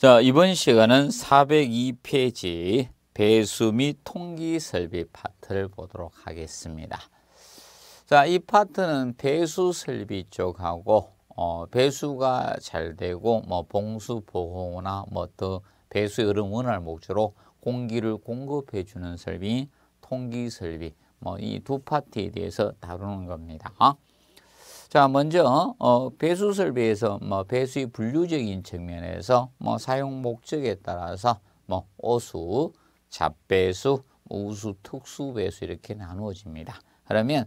자, 이번 시간은 402페이지 배수 및 통기 설비 파트를 보도록 하겠습니다. 자, 이 파트는 배수 설비 쪽하고 어, 배수가 잘 되고 뭐 봉수 보호나 뭐또 배수의 름 원활 목적으로 공기를 공급해 주는 설비, 통기 설비 뭐 이 두 파트에 대해서 다루는 겁니다. 어? 자, 먼저 어, 배수 설비에서 뭐 배수의 분류적인 측면에서 뭐 사용 목적에 따라서 뭐 오수, 잡배수, 우수, 특수 배수 이렇게 나누어집니다. 그러면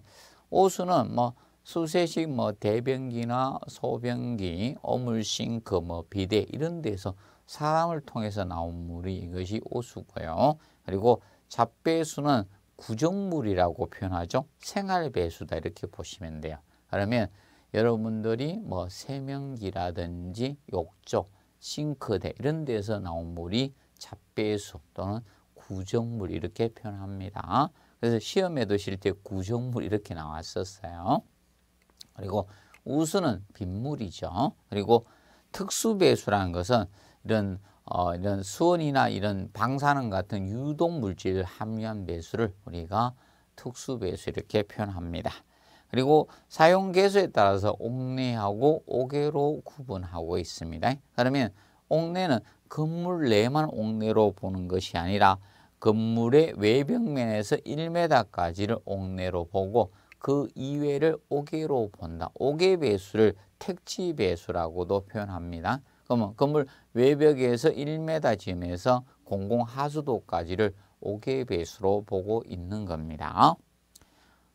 오수는 뭐 수세식 뭐 대변기나 소변기, 오물싱크, 뭐 비대 이런 데서 사람을 통해서 나온 물이 이것이 오수고요. 그리고 잡배수는 구정물이라고 표현하죠. 생활배수다 이렇게 보시면 돼요. 그러면 여러분들이 뭐 세면기라든지 욕조, 싱크대 이런 데서 나온 물이 잡배수 또는 구정물 이렇게 표현합니다. 그래서 시험에도 실때 구정물 이렇게 나왔었어요. 그리고 우수는 빗물이죠. 그리고 특수배수라는 것은 이런 어, 이런 수원이나 이런 방사능 같은 유독 물질 을 함유한 배수를 우리가 특수배수 이렇게 표현합니다. 그리고 사용 개수에 따라서 옥내하고 옥외로 구분하고 있습니다. 그러면 옥내는 건물 내만 옥내로 보는 것이 아니라 건물의 외벽면에서 1m까지를 옥내로 보고 그 이외를 옥외로 본다. 옥외 배수를 택지 배수라고도 표현합니다. 그러면 건물 외벽에서 1m 지음에서 공공 하수도까지를 옥외 배수로 보고 있는 겁니다.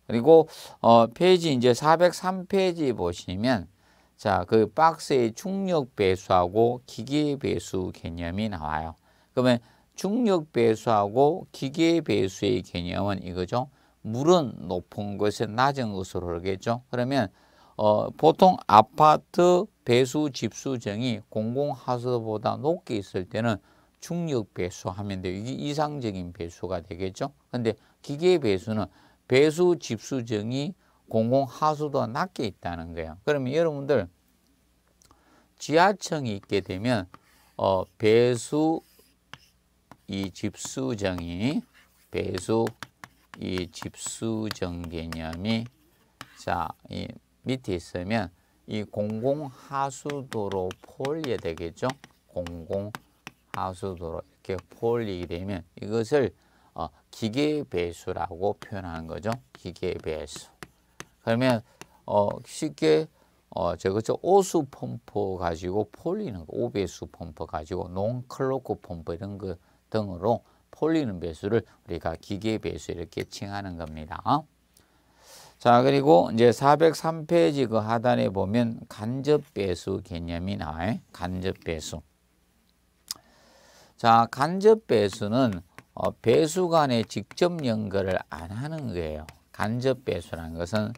그리고 어 페이지 이제 403페이지 보시면 자, 그 박스의 중력 배수하고 기계 배수 개념이 나와요. 그러면 중력 배수하고 기계 배수의 개념은 이거죠. 물은 높은 곳에 낮은 곳으로 그러겠죠. 그러면 어, 보통 아파트 배수 집수정이 공공하수도보다 높게 있을 때는 중력 배수하면 돼요. 이게 이상적인 배수가 되겠죠. 근데 기계 배수는 배수 집수정이 공공 하수도 낮게 있다는 거예요. 그러면 여러분들 지하층이 있게 되면 어, 배수 이 집수정이 배수 이 집수정 개념이 자, 이 밑에 있으면 이 공공 하수도로 포리게 되겠죠. 공공 하수도로 이렇게 포리게 되면 이것을 기계 배수라고 표현하는 거죠. 기계 배수. 그러면 어, 쉽게 어, 저거죠. 오수 펌프 가지고 폴리는 오배수 펌프 가지고 농클로크 펌프 이런 거 등으로 폴리는 배수를 우리가 기계 배수 이렇게 칭하는 겁니다. 자, 그리고 이제 403페이지 그 하단에 보면 간접 배수 개념이 나와요. 간접 배수. 자, 간접 배수는 어, 배수 관에 직접 연결을 안 하는 거예요. 간접 배수라는 것은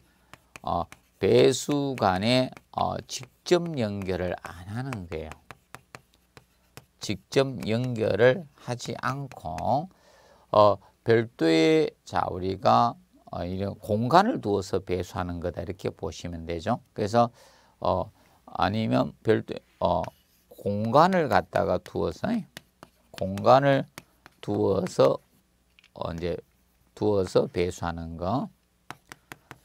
어, 배수 간의 어, 직접 연결을 안 하는 거예요. 직접 연결을 하지 않고 별도의 자 우리가 이런 공간을 두어서 배수하는 거다 이렇게 보시면 되죠. 그래서 어, 아니면 별도 어, 공간을 갖다가 두어서 예, 공간을 두어서 언제 어, 두어서 배수하는 거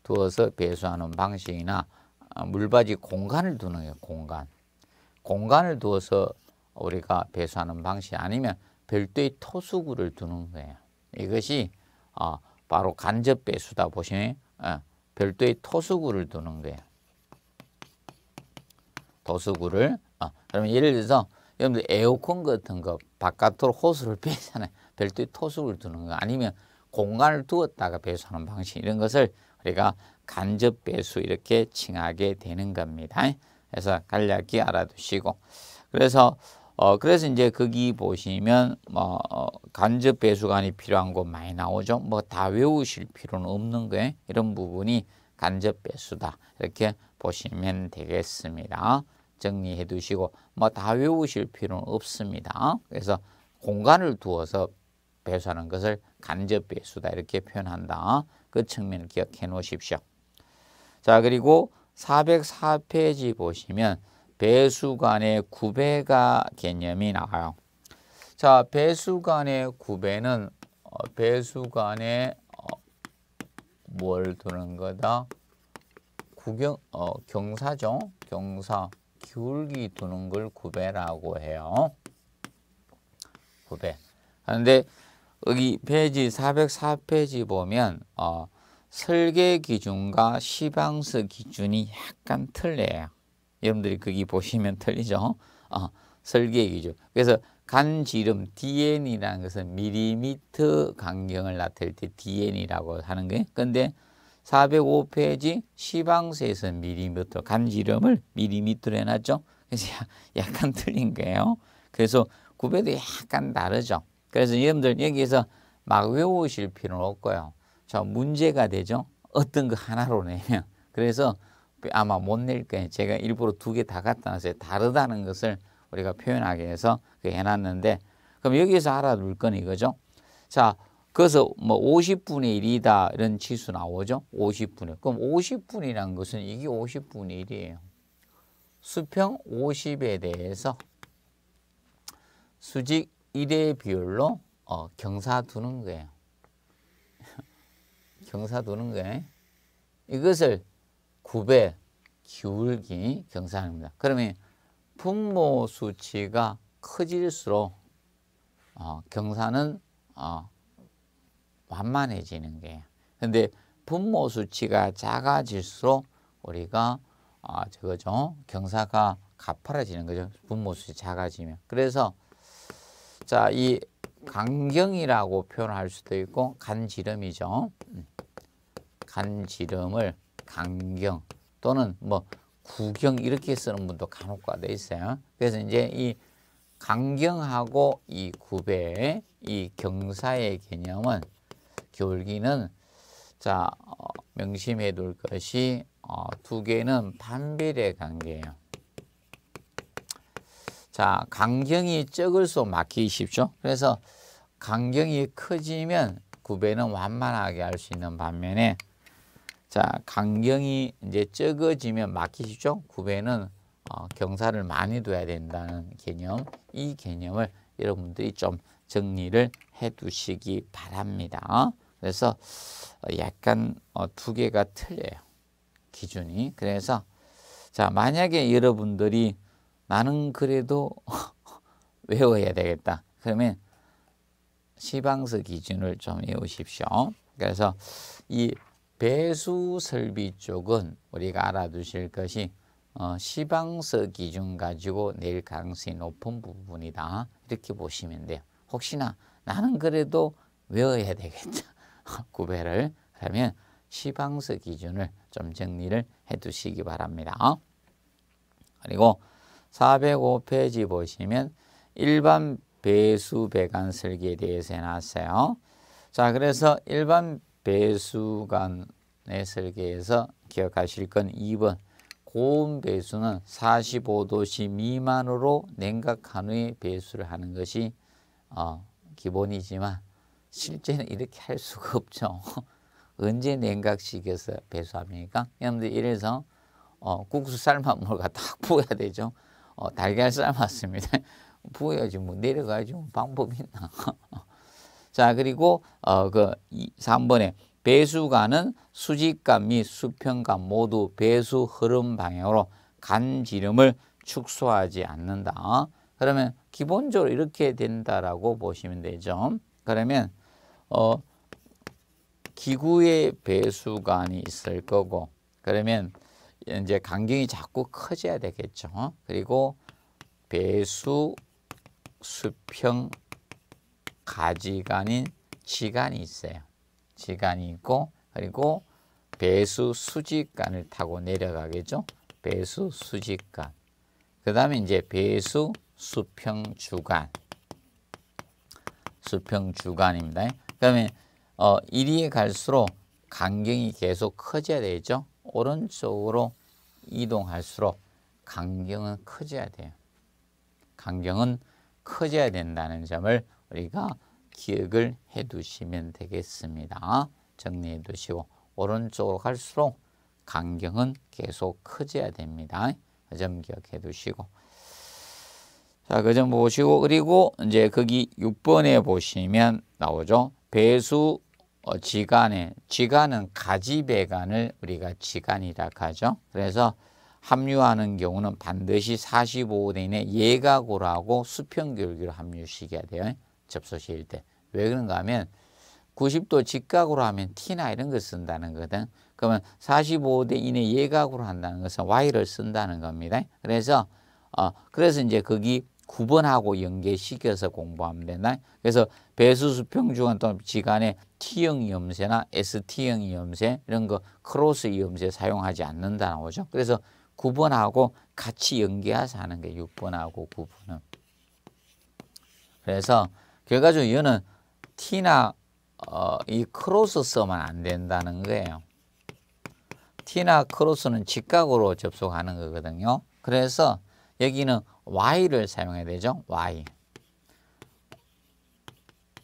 두어서 배수하는 방식이나 어, 물받이 공간을 두는 게 공간 공간을 두어서 우리가 배수하는 방식 아니면 별도의 토수구를 두는 거예요. 이것이 어, 바로 간접 배수다 보시면 별도의 토수구를 두는 거예요. 토수구를 그러면 예를 들어서 여러분들 에어컨 같은 거 바깥으로 호스를 빼잖아요. 별도의 토수를 두는 거 아니면 공간을 두었다가 배수하는 방식 이런 것을 우리가 간접 배수 이렇게 칭하게 되는 겁니다. 그래서 간략히 알아두시고 그래서 어 그래서 이제 거기 보시면 뭐 어, 간접 배수관이 필요한 곳 많이 나오죠. 뭐 다 외우실 필요는 없는 거예요. 이런 부분이 간접 배수다 이렇게 보시면 되겠습니다. 정리해 두시고 뭐 다 외우실 필요는 없습니다. 그래서 공간을 두어서 배수하는 것을 간접 배수다 이렇게 표현한다. 그 측면을 기억해 놓으십시오. 자 그리고 404페이지 보시면 배수관의 구배가 개념이 나와요. 자 배수관의 구배는 어, 배수관에 어, 뭘 두는 거다? 구경 어 경사죠. 경사 기울기 두는 걸 구배라고 해요. 구배. 그런데 아, 여기 페이지 404페이지 보면 어, 설계 기준과 시방서 기준이 약간 틀려요. 여러분들이 거기 보시면 틀리죠. 어, 설계 기준. 그래서 간지름 DN이라는 것은 밀리미터 간경을 나타낼 때 DN이라고 하는 거예요. 근데 405페이지 시방세에서 미리미터 간지름을 미리미터로 해놨죠. 그래서 약간 틀린 거예요. 그래서 구배도 약간 다르죠. 그래서 여러분들 여기에서 막 외우실 필요는 없고요. 저 문제가 되죠. 어떤 거 하나로 내면. 그래서 아마 못 낼 거예요. 제가 일부러 두 개 다 갖다 놨어요. 다르다는 것을 우리가 표현하기 위해서 해놨는데 그럼 여기서 알아둘 건 이거죠. 자, 그래서 뭐 50분의 1이다 이런 치수 나오죠. 50분의 그럼 50분이란 것은 이게 50분의 1이에요. 수평 50에 대해서 수직 1의 비율로 어, 경사 두는 거예요. 경사 두는 거예요. 이것을 9배 기울기 경사합니다. 그러면 분모 수치가 커질수록 어, 경사는 어, 완만해지는 거예요. 근데 분모 수치가 작아질수록 우리가 아, 어, 저거죠. 경사가 가파라지는 거죠. 분모 수치 작아지면. 그래서 자, 이 간경이라고 표현할 수도 있고 간지름이죠. 음. 간지름을 간경 또는 뭐 구경 이렇게 쓰는 분도 간혹가 돼 있어요. 그래서 이제 이 강경하고 이 구배, 이 경사의 개념은 기울기는 자 어, 명심해 둘 것이 어, 두 개는 반비례 관계예요. 자 강경이 적을수록 막히기 쉽죠. 그래서 강경이 커지면 구배는 완만하게 할 수 있는 반면에 자 강경이 이제 적어지면 막히기 쉽죠. 구배는 어, 경사를 많이 둬야 된다는 개념 이 개념을 여러분들이 좀 정리를 해 두시기 바랍니다. 그래서 어, 약간 어, 두 개가 틀려요. 기준이. 그래서 자 만약에 여러분들이 나는 그래도 외워야 되겠다. 그러면 시방서 기준을 좀 외우십시오. 그래서 이 배수 설비 쪽은 우리가 알아두실 것이 어, 시방서 기준 가지고 낼 가능성이 높은 부분이다. 이렇게 보시면 돼요. 혹시나 나는 그래도 외워야 되겠다. 구별을 하면 시방서 기준을 좀 정리를 해두시기 바랍니다. 그리고 405페이지 보시면 일반 배수 배관 설계에 대해서 해놨어요. 자, 그래서 일반 배수관의 설계에서 기억하실 건 2번 고온 배수는 45도씨 미만으로 냉각 한후에 배수를 하는 것이 어, 기본이지만 실제는 이렇게 할 수가 없죠. 언제 냉각시켜서 배수합니까? 여러분들 이래서 어, 국수 삶아 물과 딱 부어야 되죠. 어, 달걀 삶았습니다. 부어야지 뭐 내려가야죠. 뭐 방법이 있나. 자 그리고 어, 그 3번에 배수관은 수직감 및 수평감 모두 배수 흐름 방향으로 간지름을 축소하지 않는다. 그러면 기본적으로 이렇게 된다라고 보시면 되죠. 그러면 어, 기구의 배수관이 있을 거고 그러면 이제 강경이 자꾸 커져야 되겠죠. 그리고 배수 수평 가지간인 지간이 있어요. 지간이 있고 그리고 배수 수직간을 타고 내려가겠죠. 배수 수직간. 그 다음에 이제 배수 수평 주간. 수평 주간입니다. 그다음에 어, 1위에 갈수록 간경이 계속 커져야 되죠. 오른쪽으로 이동할수록 강경은 커져야 돼요. 강경은 커져야 된다는 점을 우리가 기억을 해 두시면 되겠습니다. 정리해 두시고 오른쪽으로 갈수록 강경은 계속 커져야 됩니다. 그 점 기억해 두시고 자, 그 점 보시고 그리고 이제 거기 6번에 보시면 나오죠. 배수 어, 지간에 지간은 가지 배간을 우리가 지간이라 하죠. 그래서 합류하는 경우는 반드시 45도 이내 예각으로하고 수평결기로 합류시켜야 돼요. 접소시일 때. 왜 그런가 하면 90도 직각으로 하면 T나 이런 걸 쓴다는 거거든. 그러면 45도 이내 예각으로 한다는 것은 Y를 쓴다는 겁니다. 그래서 어, 그래서 이제 거기 9번하고 연계시켜서 공부하면 된다. 그래서 배수수평주간 또 지간에 T형 염세나 ST형 염세 이런 거 크로스 염세 사용하지 않는다 나오죠. 그래서 9번하고 같이 연계해서 하는 게 6번하고 9번은. 그래서 결과적으로 이거는 T나 어, 이 크로스 써만 안 된다는 거예요. T나 크로스는 직각으로 접속하는 거거든요. 그래서 여기는 y를 사용해야 되죠. y.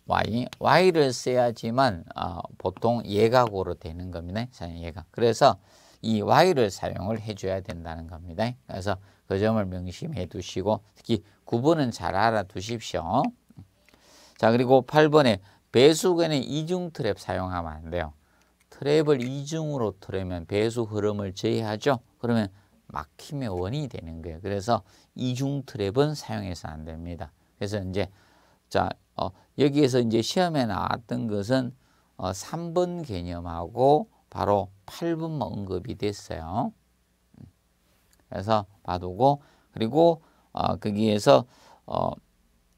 y. y를 써야지만 어, 보통 예각으로 되는 겁니다. 예각. 그래서 이 y를 사용을 해줘야 된다는 겁니다. 그래서 그 점을 명심해 두시고 특히 9번은 잘 알아두십시오. 자 그리고 8번에 배수근의 이중 트랩 사용하면 안 돼요. 트랩을 이중으로 틀으면 배수 흐름을 제외하죠. 그러면 막힘의 원인이 되는 거예요. 그래서 이중 트랩은 사용해서 안 됩니다. 그래서 이제 자 어, 여기에서 이제 시험에 나왔던 것은 어, 3번 개념하고 바로 8번만 언급이 됐어요. 음. 그래서 봐두고 그리고 어, 거기에서 어,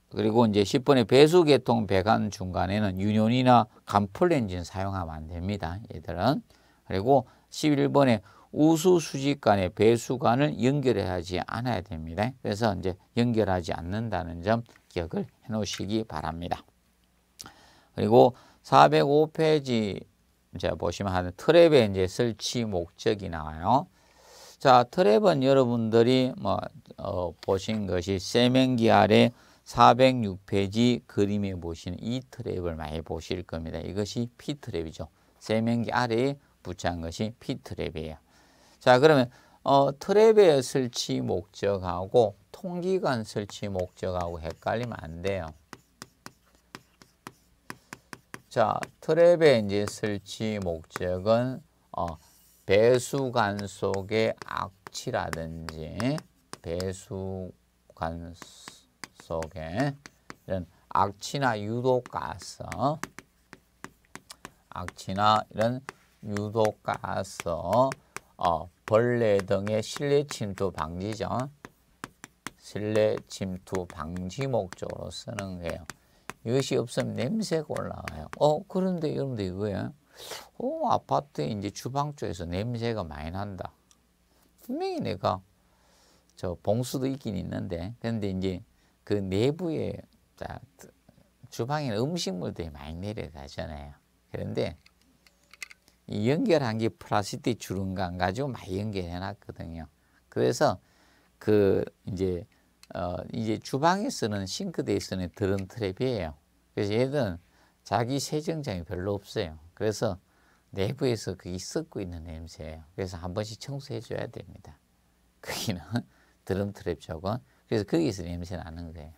그리고 이제 10번의 배수 계통 배관 중간에는 유년이나 간플렌진 사용하면 안 됩니다. 얘들은 그리고 11번에 우수 수직 간의 배수 관을 연결하지 않아야 됩니다. 그래서 이제 연결하지 않는다는 점 기억을 해 놓으시기 바랍니다. 그리고 405페이지 이제 보시면 하는 트랩에 이제 설치 목적이 나와요. 자, 트랩은 여러분들이 뭐 어, 보신 것이 세면기 아래 406페이지 그림에 보시는 이 트랩을 많이 보실 겁니다. 이것이 P트랩이죠. 세면기 아래에 붙여한 것이 P트랩이에요. 자 그러면 어, 트랩의 설치 목적하고 통기관 설치 목적하고 헷갈리면 안 돼요. 자 트랩의 이제 설치 목적은 어, 배수관 속의 악취라든지 배수관 속에 이런 악취나 유독가스 악취나 이런 유독가스 어, 벌레 등의 실내 침투 방지죠. 실내 침투 방지 목적으로 쓰는 거예요. 이것이 없으면 냄새가 올라와요. 어, 그런데 여러분들 이거예 어, 아파트 이제 주방 쪽에서 냄새가 많이 난다. 분명히 내가 저 봉수도 있긴 있는데, 근데 이제 그 내부에 자, 주방에는 음식물들이 많이 내려가잖아요. 그런데 연결한 게 플라스틱 주름관 가지고 많이 연결해 놨거든요. 그래서 그 이제 어 이제 주방에 쓰는 싱크대에 쓰는 드럼 트랩이에요. 그래서 얘는 자기 세정장이 별로 없어요. 그래서 내부에서 그게 썩고 있는 냄새예요. 그래서 한 번씩 청소해 줘야 됩니다. 거기는 드럼 트랩 쪽은 그래서 거기서 냄새 나는 거예요.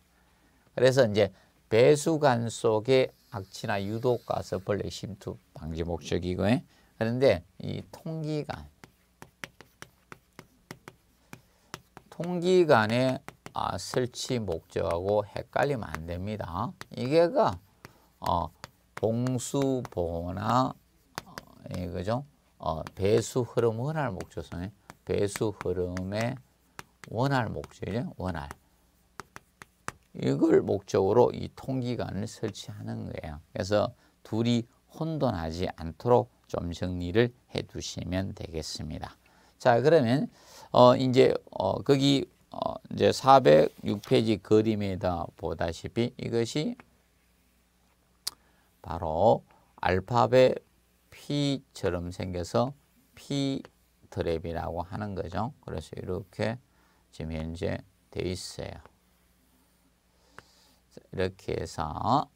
그래서 이제 배수관 속에 악취나 유독 가스 벌레 심투 방지 목적이고 그런데 이통기관통기관의 아, 설치 목적하고 헷갈리면 안 됩니다. 이게가 그, 어, 봉수보나 이거죠. 어, 예, 어, 배수 흐름 원활 목적성에 배수 흐름의 원활 목적이죠. 원활. 이걸 목적으로 이 통기관을 설치하는 거예요. 그래서 둘이 혼돈하지 않도록 좀 정리를 해 두시면 되겠습니다. 자, 그러면 어 이제 어 거기 어 이제 406페이지 그림에다 보다시피 이것이 바로 알파벳 P처럼 생겨서 P 드랩이라고 하는 거죠. 그래서 이렇게 지금 현재 돼 있어요. 이렇게 해서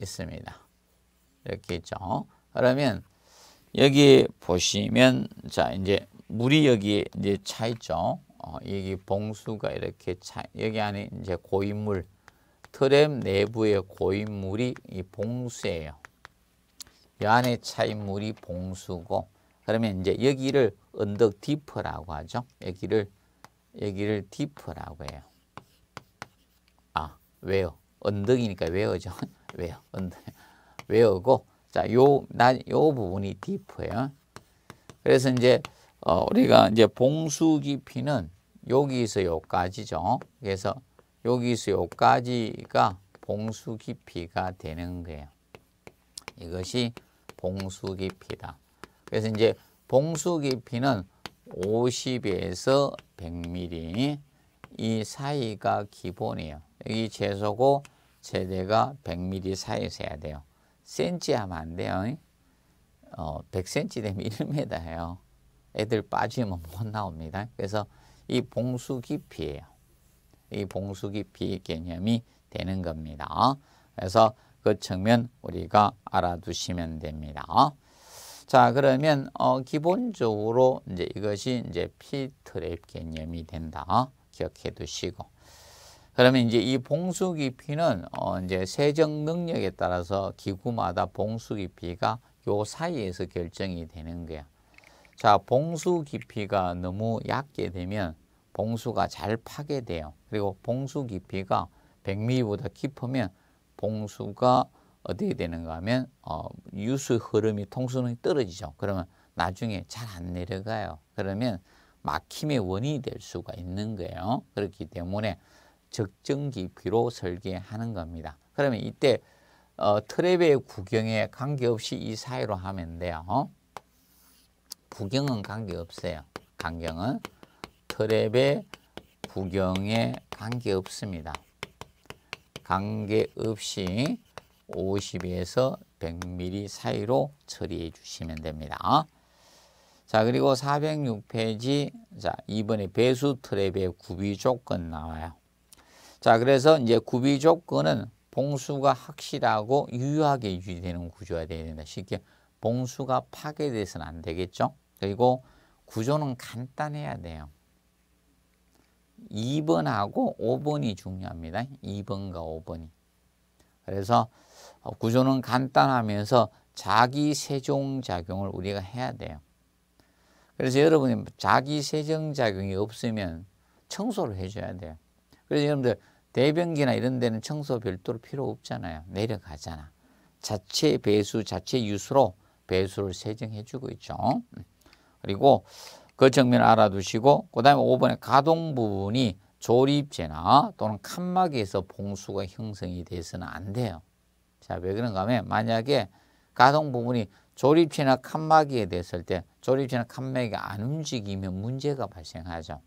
있습니다. 이렇게 있죠. 그러면 여기 보시면 자 이제 물이 여기 이제 차 있죠. 어, 여기 봉수가 이렇게 차 여기 안에 이제 고인물 트램 내부의 고인물이 이 봉수예요. 이 안에 차인 물이 봉수고 그러면 이제 여기를 언덕 디프라고 하죠. 여기를 여기를 디프라고 해요. 아 왜요? 언덕이니까 왜요죠? 왜요? 왜요고 자, 요, 난 요 부분이 디프예요. 그래서 이제 어, 우리가 이제 봉수 깊이는 여기서 여기까지죠. 그래서 여기서 여기까지가 봉수 깊이가 되는 거예요. 이것이 봉수 깊이다. 그래서 이제 봉수 깊이는 50에서 100mm 이 사이가 기본이에요. 여기 최소고 최대가 100mm 사이에서 해야 돼요. 센치 하면 안 돼요. 어, 100cm 되면 1m예요. 애들 빠지면 못 나옵니다. 그래서 이 봉수 깊이예요. 이 봉수 깊이 개념이 되는 겁니다. 그래서 그 측면 우리가 알아두시면 됩니다. 자, 그러면 어, 기본적으로 이제 이것이 이제 P 트랩 개념이 된다. 기억해 두시고. 그러면 이제 이 봉수 깊이는 어 이제 세정 능력에 따라서 기구마다 봉수 깊이가 요 사이에서 결정이 되는 거야. 자, 봉수 깊이가 너무 얕게 되면 봉수가 잘 파괴돼요. 그리고 봉수 깊이가 100mm보다 깊으면 봉수가 어떻게 되는가 하면 어, 유수 흐름이 통수능이 떨어지죠. 그러면 나중에 잘 안 내려가요. 그러면 막힘의 원인이 될 수가 있는 거예요. 그렇기 때문에 적정 깊이로 설계하는 겁니다. 그러면 이때 어, 트랩의 구경에 관계없이 이 사이로 하면 돼요. 어? 구경은 관계없어요. 강경은 트랩의 구경에 관계없습니다. 관계없이 50에서 100mm 사이로 처리해 주시면 됩니다. 자 그리고 406페이지 자 이번에 배수 트랩의 구비 조건 나와요. 자, 그래서 이제 구비 조건은 봉수가 확실하고 유효하게 유지되는 구조가 되어야 된다. 쉽게 봉수가 파괴돼서는 안 되겠죠. 그리고 구조는 간단해야 돼요. 2번하고 5번이 중요합니다. 2번과 5번이. 그래서 어, 구조는 간단하면서 자기 세종작용을 우리가 해야 돼요. 그래서 여러분이 자기 세정작용이 없으면 청소를 해줘야 돼요. 그래서 여러분들 대변기나 이런 데는 청소 별도로 필요 없잖아요. 내려가잖아. 자체 배수, 자체 유수로 배수를 세정해주고 있죠. 음. 그리고 그정면 알아두시고 그 다음에 5번에 가동 부분이 조립제나 또는 칸막이에서 봉수가 형성이 돼서는 안 돼요. 자, 왜 그런가 하면 만약에 가동 부분이 조립체나 칸막이에 됐을 때 조립체나 칸막이가 안 움직이면 문제가 발생하죠.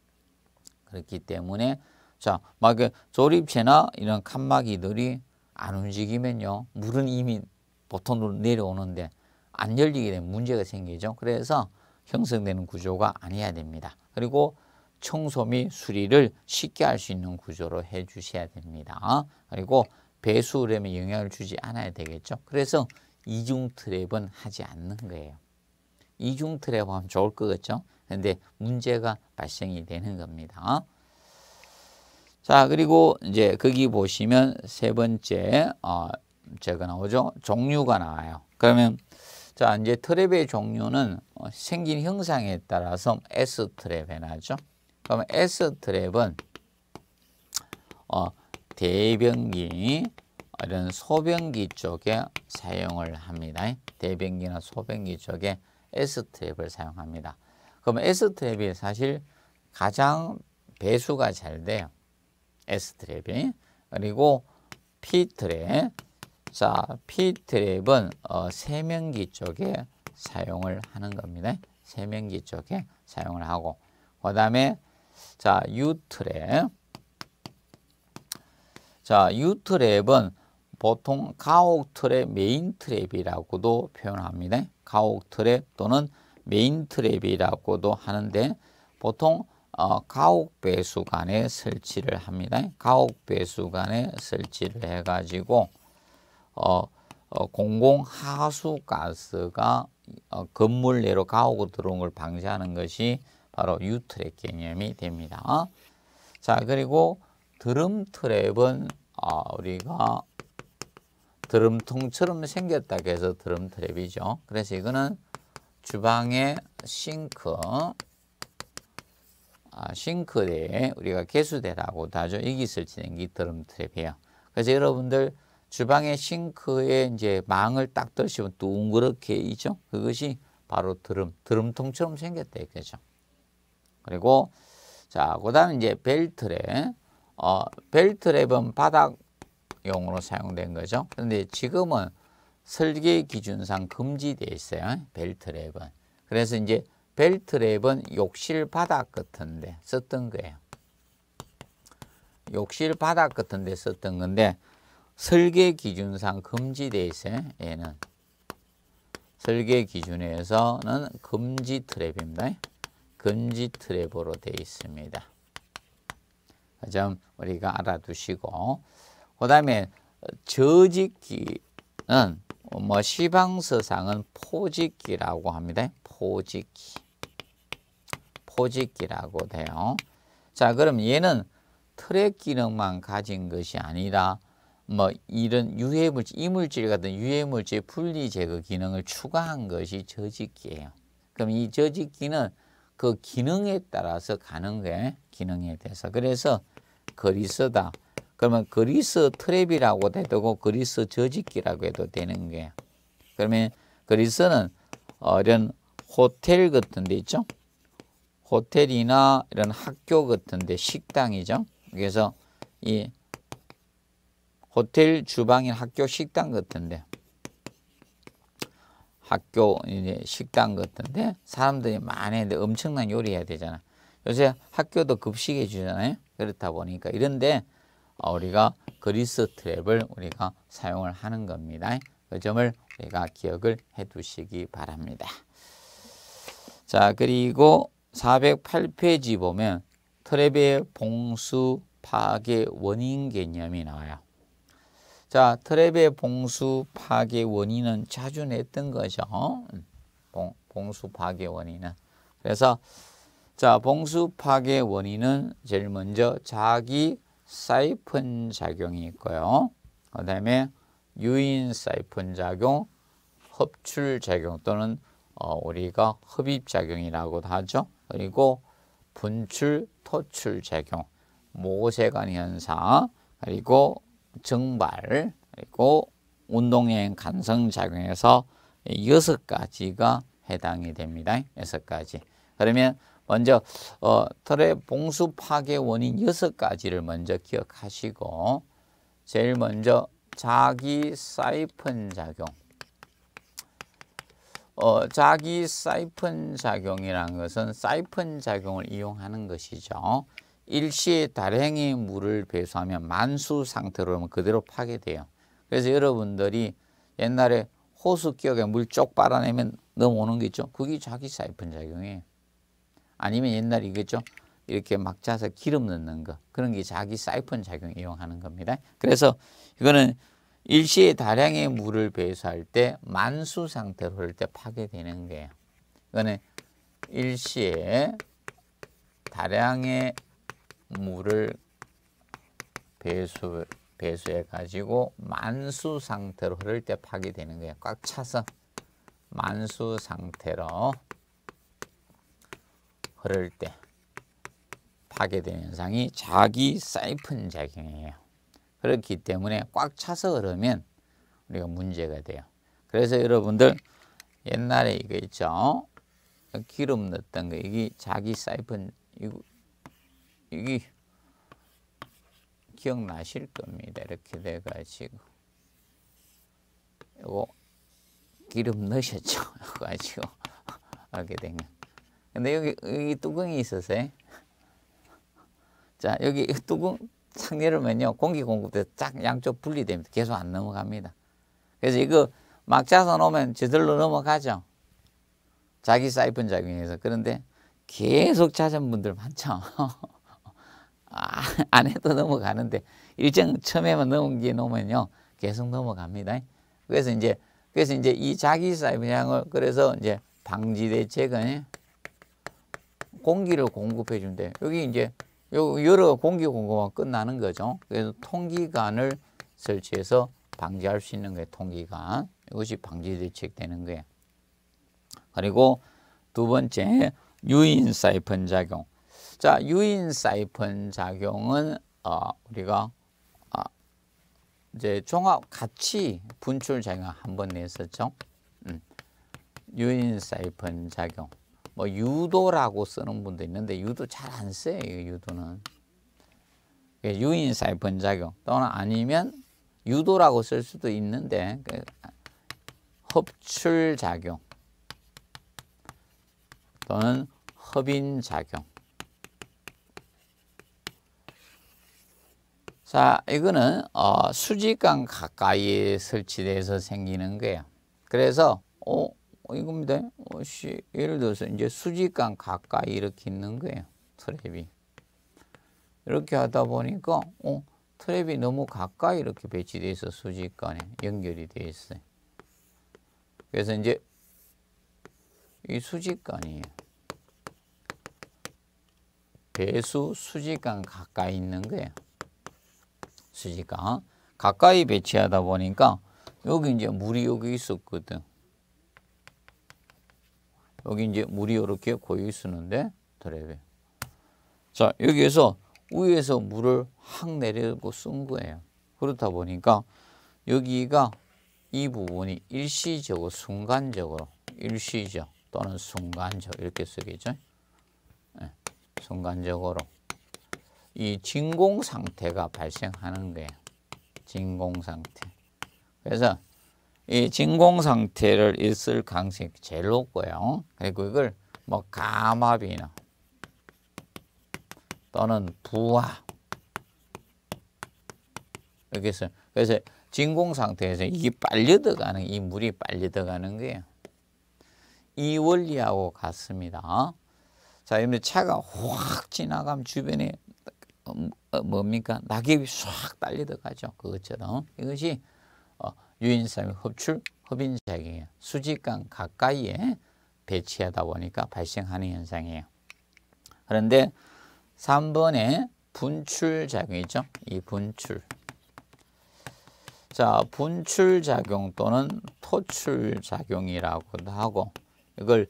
그렇기 때문에 자, 막 조립체나 이런 칸막이들이 안 움직이면요. 물은 이미 보통으로 내려오는데 안 열리게 되면 문제가 생기죠. 그래서 형성되는 구조가 아니어야 됩니다. 그리고 청소 및 수리를 쉽게 할 수 있는 구조로 해 주셔야 됩니다. 그리고 배수 흐에 영향을 주지 않아야 되겠죠. 그래서 이중 트랩은 하지 않는 거예요. 이중 트랩 하면 좋을 거겠죠. 근데 문제가 발생이 되는 겁니다. 자, 그리고 이제 거기 보시면 세 번째 어, 제가 나오죠. 종류가 나와요. 그러면 자, 이제 트랩의 종류는 어, 생긴 형상에 따라서 S 트랩 해나죠. 그럼 S 트랩은 어, 대변기 이런 소변기 쪽에 사용을 합니다. 대변기나 소변기 쪽에 S 트랩을 사용합니다. 그럼 S 트랩이 사실 가장 배수가 잘 돼요. S 트랩이 그리고 P 트랩 자 P 트랩은 어, 세면기 쪽에 사용을 하는 겁니다. 세면기 쪽에 사용을 하고 그 다음에 자 U 트랩 자 U 트랩은 보통 가옥 트랩 메인 트랩이라고도 표현합니다. 가옥 트랩 또는 메인 트랩이라고도 하는데 보통 어, 가옥배수관에 설치를 합니다. 가옥배수관에 설치를 해가지고 어, 어, 공공하수가스가 어, 건물 내로 가옥으로 들어온 걸 방지하는 것이 바로 유트랩 개념이 됩니다. 자 그리고 드럼트랩은 어, 우리가 드럼통처럼 생겼다 그서 드럼트랩이죠. 그래서 이거는 주방의 싱크 아, 싱크대에 우리가 개수대라고 다죠 이기슬 진행기 드럼트랩이에요. 그래서 여러분들 주방의 싱크에 이제 망을 딱들시면 둥그렇게 있죠. 그것이 바로 드럼, 드럼통처럼 생겼다 이죠 그리고 자, 그다음 이제 벨트랩. 어, 벨트랩은 바닥용으로 사용된 거죠. 그런데 지금은 설계 기준상 금지되어 있어요. 벨트랩은. 그래서 이제 벨트랩은 욕실 바닥 같은데 썼던 거예요. 욕실 바닥 같은데 썼던 건데 설계 기준상 금지돼 있어요. 얘는 설계 기준에서는 금지 트랩입니다. 금지 트랩으로 되어 있습니다. 좀 우리가 알아두시고 그 다음에 저짓기는 뭐 시방서상은 포짓기라고 합니다. 포직기. 포직기라고 돼요. 자, 그럼 얘는 트랙 기능만 가진 것이 아니라 뭐 이런 유해물질, 이물질 같은 유해물질 분리 제거 기능을 추가한 것이 저직기예요. 그럼 이 저직기는 그 기능에 따라서 가는 게 기능에 대해서. 그래서 그리스다. 그러면 그리스 트랩이라고 해도 그리스 저직기라고 해도 되는 거예요. 그러면 그리스는 이런 호텔 같은 데 있죠. 호텔이나 이런 학교 같은 데 식당이죠. 그래서 이 호텔 주방인 학교 식당 같은데 학교 이제 식당 같은데 사람들이 많은데 엄청난 요리해야 되잖아. 요새 학교도 급식해 주잖아요. 그렇다 보니까 이런데 어, 우리가 그리스 트랩을 우리가 사용을 하는 겁니다. 그 점을 우리가 기억을 해 두시기 바랍니다. 자, 그리고 408페이지 보면 트랩의 봉수 파괴 원인 개념이 나와요. 자, 트랩의 봉수 파괴 원인은 자주 냈던 거죠. 봉, 봉수 파괴 원인은. 그래서 자, 봉수 파괴 원인은 제일 먼저 자기 사이펀 작용이 있고요. 그 다음에 유인 사이펀 작용, h 출 작용 또는 어, 우리가 흡입작용이라고도 하죠. 그리고 분출, 토출 작용, 모세관 현상, 그리고 증발, 그리고 운동행 간성 작용에서 여섯 가지가 해당이 됩니다. 여섯 가지. 그러면 먼저 어, 털의 봉수 파괴 원인 여섯 가지를 먼저 기억하시고 제일 먼저 자기 사이펀 작용 어, 자기 사이펀 작용이라는 것은 사이펀 작용을 이용하는 것이죠. 일시에 다량의 물을 배수하면 만수 상태로 그대로 파괴돼요. 그래서 여러분들이 옛날에 호수 기억에물 쪽 빨아내면 넘어오는 게 있죠. 그게 자기 사이펀 작용이에요. 아니면 옛날에 이겠죠 이렇게 막 짜서 기름 넣는 거. 그런 게 자기 사이펀 작용 이용하는 겁니다. 그래서 이거는 일시에 다량의 물을 배수할 때 만수 상태로 흐를 때 파괴되는 거예요. 이거는 일시에 다량의 물을 배수, 배수해 가지고 만수 상태로 흐를 때 파괴되는 거예요. 꽉 차서 만수 상태로 흐를 때 파괴되는 현상이 자기 사이픈 작용이에요. 그렇기 때문에 꽉 차서 그러면 우리가 문제가 돼요. 그래서 여러분들 옛날에 이거 있죠. 기름 넣었던 거 이게 자기 사이펀 이거 이게 기억나실 겁니다. 이렇게 돼 가지고 이거 기름 넣으셨죠? 가지고 하게 되면 근데 여기 여기 뚜껑이 있어서 자 여기 뚜껑 착 내리면요 공기 공급돼서 쫙 양쪽 분리됩니다. 계속 안 넘어갑니다. 그래서 이거 막 짜서 놓으면 저절로 넘어가죠. 자기 사이폰 작용해서 그런데 계속 찾은 분들 많죠. 아, 안 해도 넘어가는데 일정 처음에만 넘기게 놓으면요 계속 넘어갑니다. 그래서 이제 그래서 이제 이 자기 사이폰 양을 그래서 이제 방지 대책은 공기를 공급해 준대. 여기 이제 여러 공기 공급만 끝나는 거죠. 그래서 통기관을 설치해서 방지할 수 있는 게 통기관. 이것이 방지 대책 되는 거예요. 그리고 두 번째 유인 사이펀 작용. 자, 유인 사이펀 작용은 어, 우리가 어, 이제 종합 가치 분출 작용 한번 냈었죠. 음. 유인 사이펀 작용. 뭐 유도라고 쓰는 분도 있는데 유도 잘 안 써요. 유도는 예, 유인사의 번작용 또는 아니면 유도라고 쓸 수도 있는데 그 흡출작용 또는 흡인작용 자 이거는 어, 수직간 가까이 설치돼서 생기는 거예요. 그래서 어, 어, 이겁니다. 시, 예를 들어서 이제 수직간 가까이 이렇게 있는 거예요. 트랩이. 이렇게 하다 보니까 어, 트랩이 너무 가까이 이렇게 배치돼 있어 수직간에 연결이 돼 있어요. 그래서 이제 이 수직간이에요. 배수 수직간 가까이 있는 거예요. 수직간 가까이 배치하다 보니까 여기 이제 물이 여기 있었거든. 여기 이제 물이 이렇게 고여 있었는데 드랩에. 자, 여기에서 위에서 물을 확 내리고 쓴 거예요. 그렇다 보니까 여기가 이 부분이 일시적으로 순간적으로 일시적 또는 순간적 이렇게 쓰겠죠. 네, 순간적으로 이 진공 상태가 발생하는 거예요. 진공 상태. 그래서 이 진공 상태를 있을 가능성이 제일 높고요. 그리고 이걸 뭐 감압이나 또는 부하 이렇게 해서 그래서 진공 상태에서 이게 빨려 들어가는 이 물이 빨려 들어가는 거예요. 이 원리하고 같습니다. 자, 여러 차가 확지나가 주변에 음, 어, 뭡니까 낙엽이 쫙 딸려 들어가죠. 그것처럼 이것이 어, 유인삼 흡출, 흡인작용이에요. 수직간 가까이에 배치하다 보니까 발생하는 현상이에요. 그런데 3번에 분출작용이죠. 이 분출. 자, 분출작용 또는 토출작용이라고도 하고 이걸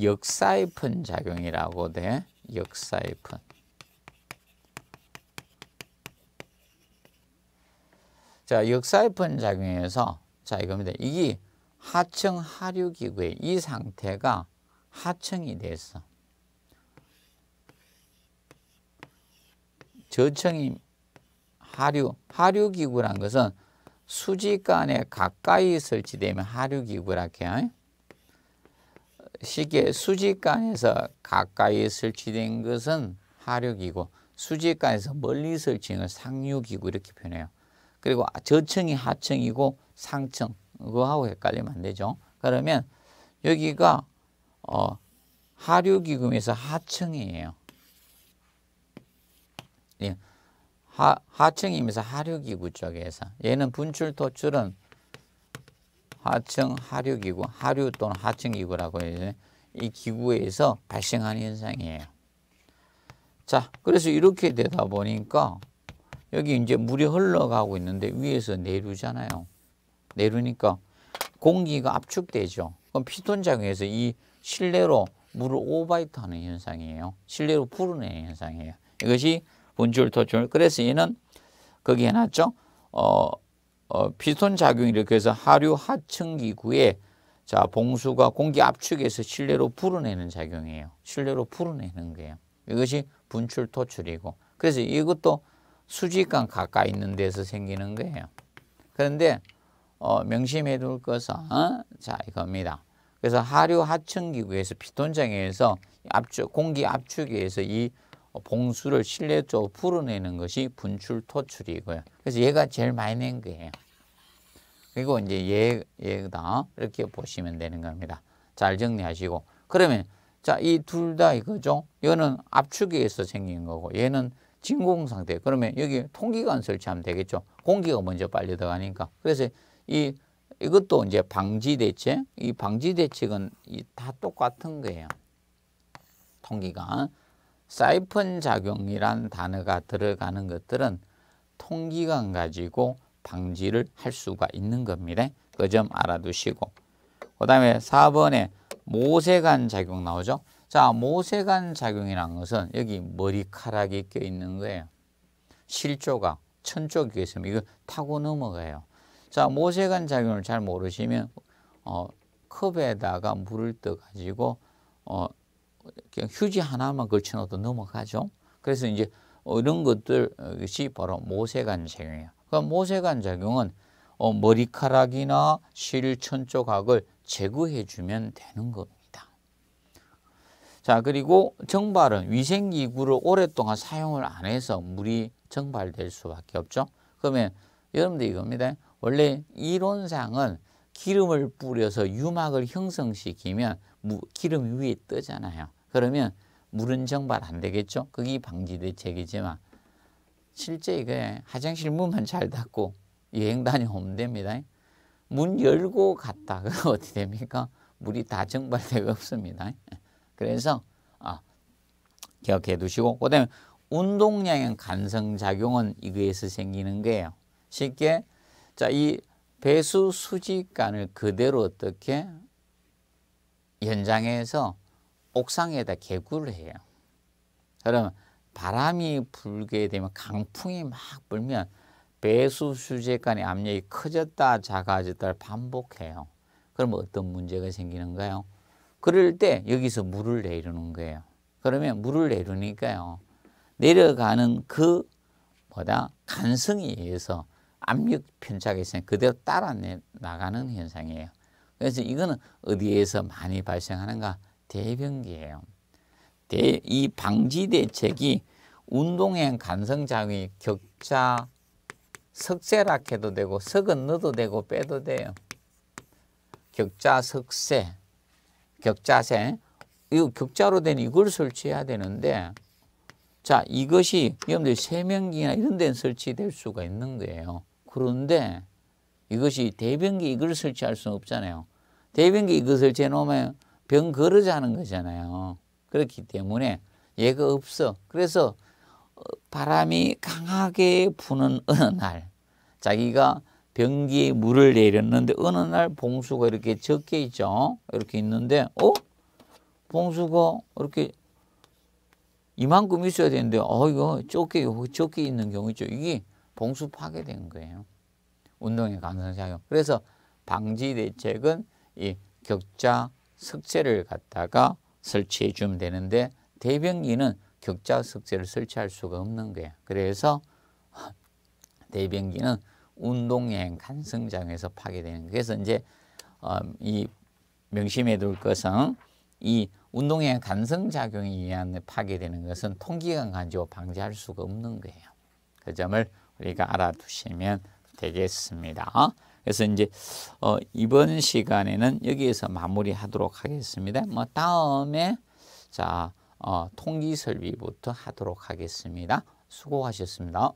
역사이픈 작용이라고 돼. 역사이픈. 자, 역사이픈 작용에서 자, 이겁니다. 이게 하층 하류 기구의 이 상태가 하층이 돼서 저층이 하류, 하류 기구란 것은 수직간에 가까이 설치되면 하류 기구라 해요. 쉽게 수직간에서 가까이 설치된 것은 하류 기구, 수직간에서 멀리 설치된 건 상류 기구 이렇게 표현해요. 그리고 저층이 하층이고 상층 그거하고 헷갈리면 안 되죠. 그러면 여기가 어, 하류기금에서 하층이에요. 예. 하, 하층이면서 하류기구 쪽에서 얘는 분출 토출은 하층 하류기구 하류 또는 하층기구라고 해요. 이 기구에서 발생하는 현상이에요. 자 그래서 이렇게 되다 보니까 여기 이제 물이 흘러가고 있는데 위에서 내리잖아요내리니까 공기가 압축되죠. 그럼 피톤 작용에서 이 실내로 물을 오바이트하는 현상이에요. 실내로 풀어내는 현상이에요. 이것이 분출 토출. 그래서 얘는 거기 해놨죠. 어, 어, 피톤 작용이 이렇게 해서 하류 하층기구에 자 봉수가 공기 압축에서 실내로 풀어내는 작용이에요. 실내로 풀어내는 거예요. 이것이 분출 토출이고. 그래서 이것도 수직간 가까이 있는 데서 생기는 거예요. 그런데 어, 명심해 둘 것은 어? 자 이겁니다. 그래서 하류 하층기구에서 피톤장에서 압축, 공기 압축에 서이 봉수를 실내 쪽으로 풀어내는 것이 분출 토출이고요. 그래서 얘가 제일 많이 낸 거예요. 그리고 이제 얘, 얘다 이렇게 보시면 되는 겁니다. 잘 정리하시고 그러면 자 이 둘 다 이거죠. 얘는 압축에 서 생긴 거고 얘는 진공 상태. 그러면 여기 통기관 설치하면 되겠죠. 공기가 먼저 빨려 들어가니까. 그래서 이 이것도 이제 방지 대책. 이 방지 대책은 다 똑같은 거예요. 통기관. 사이펀 작용이란 단어가 들어가는 것들은 통기관 가지고 방지를 할 수가 있는 겁니다. 그 점 알아두시고. 그 다음에 4번에 모세관 작용 나오죠. 자, 모세관 작용이라는 것은 여기 머리카락이 껴 있는 거예요. 실조각, 천조이 있으면 이거 타고 넘어가요. 자, 모세관 작용을 잘 모르시면 어, 컵에다가 물을 떠가지고 어, 그냥 휴지 하나만 걸쳐놓도 넘어가죠. 그래서 이제 이런 것들이 바로 모세관 작용이에요. 그럼 그러니까 모세관 작용은 어, 머리카락이나 실 천조각을 제거해주면 되는 겁니다. 자 그리고 정발은 위생기구를 오랫동안 사용을 안 해서 물이 정발될 수밖에 없죠. 그러면 여러분들 이겁니다. 원래 이론상은 기름을 뿌려서 유막을 형성시키면 무, 기름 위에 뜨잖아요. 그러면 물은 정발 안 되겠죠. 그게 방지 대책이지만 실제 이게 화장실 문만 잘 닫고 여행 다녀오면 됩니다. 문 열고 갔다 그 어떻게 됩니까? 물이 다 정발되고 없습니다. 그래서 아, 기억해 두시고 그다음에 운동량의 간성작용은 이거에서 생기는 거예요. 쉽게 자 이 배수 수직간을 그대로 어떻게 연장해서 옥상에다 개구를 해요. 그러 바람이 불게 되면 강풍이 막 불면 배수 수직간의 압력이 커졌다 작아졌다를 반복해요. 그럼 어떤 문제가 생기는가요? 그럴 때 여기서 물을 내리는 거예요. 그러면 물을 내리니까요. 내려가는 그 뭐다 간성에 의해서 압력 편차가 있으니 그대로 따라 나가는 현상이에요. 그래서 이거는 어디에서 많이 발생하는가? 대변기예요. 대, 이 방지 대책이 운동행 간성장이 격자 석쇠락 해도 되고 석은 넣어도 되고 빼도 돼요. 격자 석쇠 격자세. 이 격자로 된 이걸 설치해야 되는데 자 이것이 여러분들 세면기나 이런 데는 설치될 수가 있는 거예요. 그런데 이것이 대변기 이걸 설치할 수는 없잖아요. 대변기 이거 설치해 놓으면 병 거르자는 거잖아요. 그렇기 때문에 얘가 없어. 그래서 어, 바람이 강하게 부는 어느 날 자기가 변기에 물을 내렸는데 어느 날 봉수가 이렇게 적혀 있죠. 이렇게 있는데 어? 봉수가 이렇게 이만큼 있어야 되는데 어 이거 적게 적게 있는 경우 있죠. 이게 봉수 파괴된 거예요. 운동의 감산작용. 그래서 방지 대책은 이 격자 석재를 갖다가 설치해 주면 되는데 대변기는 격자 석재를 설치할 수가 없는 거예요. 그래서 대변기는 운동행 간성장에서 파괴되는 그래서 이제 어, 이 명심해 둘 것은 이운동행 간성작용에 의한 파괴되는 것은 통기관 간지로 방지할 수가 없는 거예요. 그 점을 우리가 알아두시면 되겠습니다. 그래서 이제 어, 이번 시간에는 여기에서 마무리하도록 하겠습니다. 뭐 다음에 자 어, 통기 설비부터 하도록 하겠습니다. 수고하셨습니다.